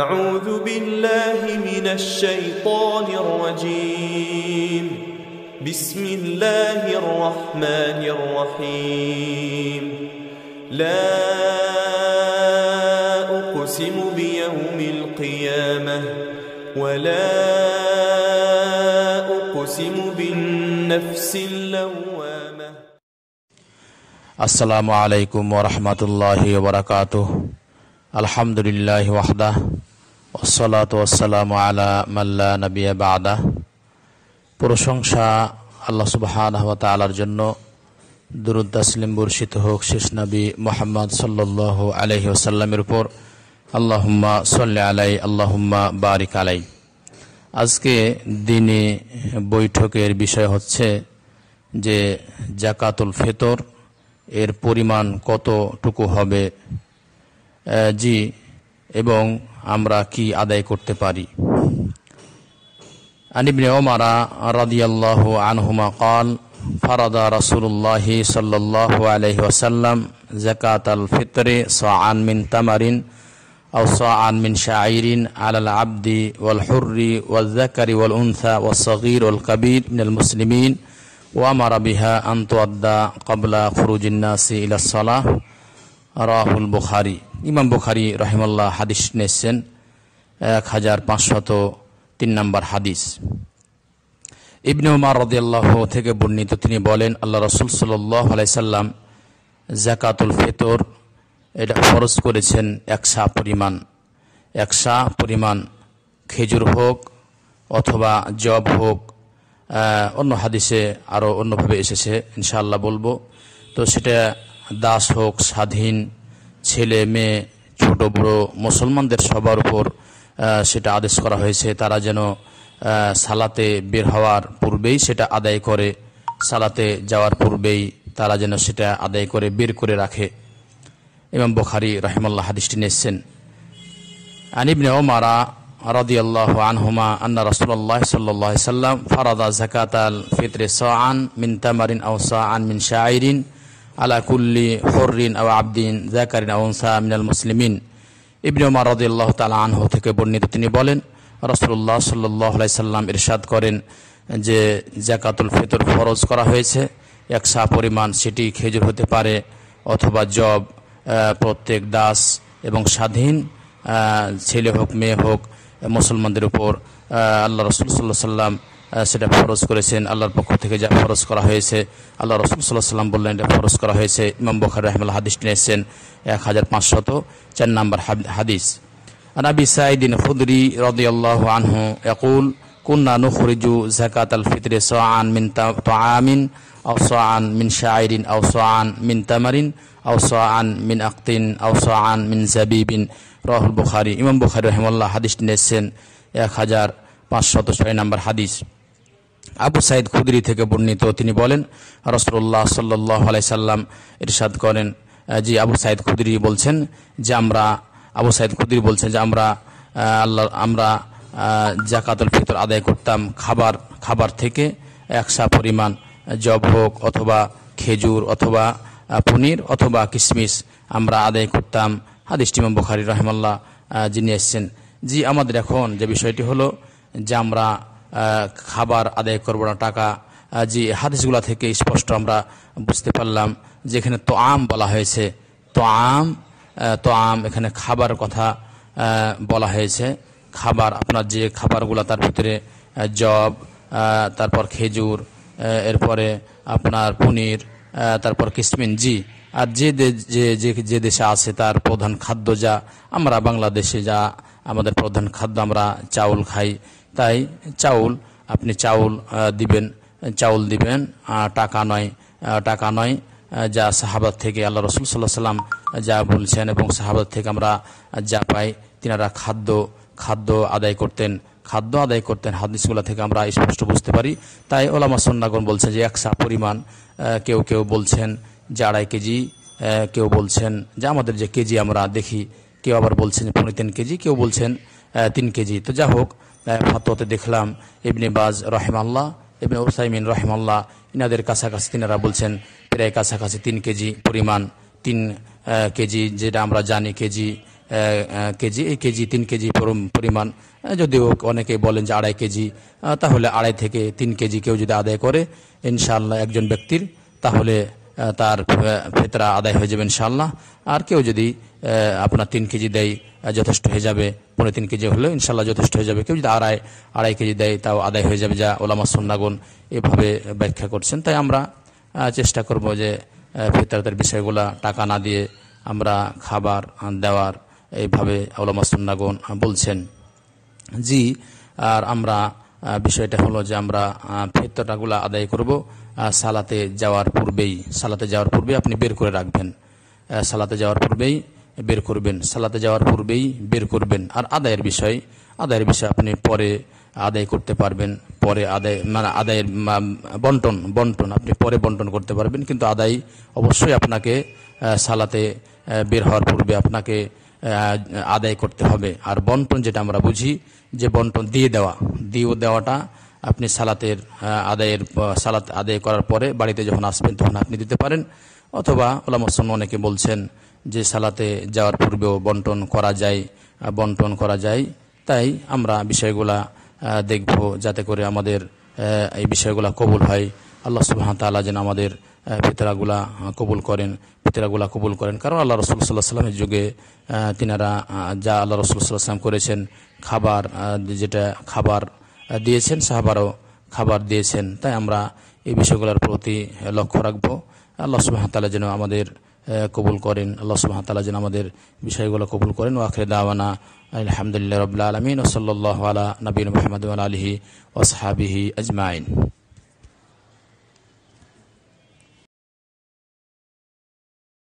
أعوذ بالله من الشيطان الرجيم بسم الله الرحمن الرحيم لا أقسم بيوم القيامة ولا أقسم بالنفس اللوامة السلام عليكم ورحمة الله وبركاته আলহামদুলিল্লাহ ওয়াহদা ওসলাত ওসালাম আলা মাল্লা নবিয়া বাদা প্রশংসা আল্লাহ সুবাহান তালার জন্য দুরুদ তাসলিম বর্ষিত হোক শেষ নবী মোহাম্মদ সাল্লাহ আলহি ওসাল্লামের উপর আল্লাহুম্মা সাল্লি আলাই আল্লাহুম্মা বারিক আলাই আজকে দিনে বৈঠকের বিষয় হচ্ছে যে জাকাতুল ফেতর এর পরিমাণ কতটুকু হবে জি এবং আমরা কি আদায় করতে পারি আনিবনে ওমারা রাদিয়াল্লাহু আনহুমা قال فرض رسول الله صلى الله عليه وسلم زكاة الفطر صاعا من تمر أو صاعا من شعير على العبد والحر والذكر والأنثى والصغير والكبير من المسلمين وأمر بها أن تؤدى قبل خروج الناس إلى الصلاة راه البخاري ইমাম বুখারি রহিমাল্লাহ হাদিস নিয়েছেন এক হাজার পাঁচশত তিন নম্বর হাদিস ইবনে উমার রদিয়াল্লাহ থেকে বর্ণিত তিনি বলেন আল্লাহ রসুল সাল্লাইসাল্লাম আলাইসাল্লাম জাকাতুল ফেতর এটা খরচ করেছেন একশা পরিমাণ একশা পরিমাণ খেজুর হোক অথবা জব হোক অন্য হাদিসে আরও অন্যভাবে এসেছে ইনশাআল্লাহ বলবো তো সেটা দাস হোক স্বাধীন ছেলে মেয়ে ছোট বড় মুসলমানদের সবার উপর সেটা আদেশ করা হয়েছে তারা যেন সালাতে বের হওয়ার পূর্বেই সেটা আদায় করে সালাতে যাওয়ার পূর্বেই তারা যেন সেটা আদায় করে বের করে রাখে ইমাম বখারি রাহিমাল্লাহ হাদিসটি নিয়েছেন আনিবনে ওমারা রদিয়াল্লাহ আনহুমা আন্না রসুল্লাহ সাল্লাহ সাল্লাম ফারাদা জাকাত আল ফিতরে সান মিন তামারিন আউসা আন মিন শাহরিন আলা কুল্লি হরিন আও আবদিন জাকারিন আউনসা মিনাল মুসলিমিন ইবনে উমার রদিল্লাহ তালা আনহ থেকে বর্ণিত তিনি বলেন রসুল্লাহ সাল্লাহ সাল্লাম ইরশাদ করেন যে জাকাতুল ফিতর ফরজ করা হয়েছে একসা পরিমাণ সেটি খেজুর হতে পারে অথবা জব প্রত্যেক দাস এবং স্বাধীন ছেলে হোক মেয়ে হোক মুসলমানদের উপর আল্লাহ রসুল সাল্লাহ সাল্লাম সেটা ফরজ করেছেন আল্লাহর পক্ষ থেকে যা ফরজ করা হয়েছে আল্লাহ রসুল সাল্লাহ সাল্লাম বললেন এটা ফরজ করা হয়েছে ইমাম বখার রহমাল হাদিস নিয়েছেন এক হাজার পাঁচশত চার নম্বর হাদিস আনাবি সাইদিন খুদরি রদি আল্লাহ আনহু একুল কুন্না নুখরিজু জাকাত আল ফিতরে সান মিন তামিন আও সান মিন শাহরিন আও সান মিন তামারিন আও সান মিন আক্তিন আও সান মিন জাবিবিন রাহুল বুখারি ইমাম বুখারি রহমাল্লাহ হাদিস নিয়েছেন এক হাজার পাঁচশত ছয় নম্বর হাদিস আবু সাইদ খুদরি থেকে বর্ণিত তিনি বলেন রসল্লাহ সাল্লাহ আলাইসাল্লাম সাল্লাম ইরশাদ করেন জি আবু সাইদ খুদরি বলছেন যে আমরা আবু সাইদ খুদরি বলছেন যে আমরা আল্লাহ আমরা জাকাতুল ফিতর আদায় করতাম খাবার খাবার থেকে একসা পরিমাণ জব হোক অথবা খেজুর অথবা পনির অথবা কিশমিশ আমরা আদায় করতাম হাদিস্টিমাম বখারি রহমাল্লাহ যিনি এসছেন জি আমাদের এখন যে বিষয়টি হলো যে আমরা খাবার আদায় করবো না টাকা যে হাদিসগুলা থেকে স্পষ্ট আমরা বুঝতে পারলাম যেখানে তো আম বলা হয়েছে তো আম তো আম এখানে খাবার কথা বলা হয়েছে খাবার আপনার যে খাবারগুলা তার ভিতরে জব তারপর খেজুর এরপরে আপনার পনির তারপর কিসমিন জি আর যে যে যে দেশে আছে তার প্রধান খাদ্য যা আমরা বাংলাদেশে যা আমাদের প্রধান খাদ্য আমরা চাউল খাই তাই চাউল আপনি চাউল দিবেন চাউল দিবেন টাকা নয় টাকা নয় যা সাহাবাদ থেকে আল্লাহ রসুল সাল্লাহ সাল্লাম যা বলছেন এবং সাহাবাদ থেকে আমরা যা পাই তিনারা খাদ্য খাদ্য আদায় করতেন খাদ্য আদায় করতেন হাদিসগুলো থেকে আমরা স্পষ্ট বুঝতে পারি তাই ওলামা সন্নাগণ বলছেন যে একশা পরিমাণ কেউ কেউ বলছেন যে আড়াই কেজি কেউ বলছেন যে আমাদের যে কেজি আমরা দেখি কেউ আবার বলছেন পনেরো তিন কেজি কেউ বলছেন তিন কেজি তো যা হোক ফতোতে দেখলাম ইবনে বাজ রহেমাল্লাহ ইবনে ওসাইমিন রহেমাল্লাহ ইনাদের কাছাকাছি তিনারা বলছেন প্রায় কাছাকাছি তিন কেজি পরিমাণ তিন কেজি যেটা আমরা জানি কেজি কেজি এই কেজি তিন কেজি পরিমাণ যদিও অনেকে বলেন যে আড়াই কেজি তাহলে আড়াই থেকে তিন কেজি কেউ যদি আদায় করে ইনশাল্লাহ একজন ব্যক্তির তাহলে তার ফেতরা আদায় হয়ে যাবে ইনশাল্লাহ আর কেউ যদি আপনার তিন কেজি দেয় যথেষ্ট হয়ে যাবে পনেরো তিন কেজি হলেও ইনশাল্লাহ যথেষ্ট হয়ে যাবে কেউ যদি আড়াই আড়াই কেজি দেয় তাও আদায় হয়ে যাবে যা ওলামা সন্নাগুন এভাবে ব্যাখ্যা করছেন তাই আমরা চেষ্টা করব যে ফিতরাতের বিষয়গুলা টাকা না দিয়ে আমরা খাবার দেওয়ার এইভাবে ওলামা সন্নাগুন বলছেন জি আর আমরা বিষয়টা হলো যে আমরা ফিতরাগুলো আদায় করব সালাতে যাওয়ার পূর্বেই সালাতে যাওয়ার পূর্বে আপনি বের করে রাখবেন সালাতে যাওয়ার পূর্বেই বের করবেন সালাতে যাওয়ার পূর্বেই বের করবেন আর আদায়ের বিষয় আদায়ের বিষয় আপনি পরে আদায় করতে পারবেন পরে আদায় মানে আদায়ের বন্টন বন্টন আপনি পরে বন্টন করতে পারবেন কিন্তু আদায় অবশ্যই আপনাকে সালাতে বের হওয়ার পূর্বে আপনাকে আদায় করতে হবে আর বন্টন যেটা আমরা বুঝি যে বন্টন দিয়ে দেওয়া দিয়ে দেওয়াটা আপনি সালাতের আদায়ের সালাত আদায় করার পরে বাড়িতে যখন আসবেন তখন আপনি দিতে পারেন অথবা ওলামসন অনেকে বলছেন যে সালাতে যাওয়ার পূর্বেও বন্টন করা যায় বন্টন করা যায় তাই আমরা বিষয়গুলা দেখব যাতে করে আমাদের এই বিষয়গুলা কবুল হয় আল্লাহ সুবাহ তালা যেন আমাদের ফিতরাগুলা কবুল করেন ফিতরাগুলা কবুল করেন কারণ আল্লাহ রসুল সাল্লাহ সাল্লামের যুগে তিনারা যা আল্লাহ রসুল সাল্লাহ সাল্লাম করেছেন খাবার যেটা খাবার দিয়েছেন সাহাবারও খাবার দিয়েছেন তাই আমরা এই বিষয়গুলোর প্রতি লক্ষ্য রাখবো আল্লাহ সুবাহ তালা যেন আমাদের কবুল করেন আল্লাহ সুবহান তালা যেন আমাদের বিষয়গুলো কবুল করেন ওয়াখরে দাওয়ানা আলহামদুলিল্লাহ রবিল্লা আলমিন ওসল্লাহ আলা নবীন মোহাম্মদ আলহি ওসহাবিহি আজমাইন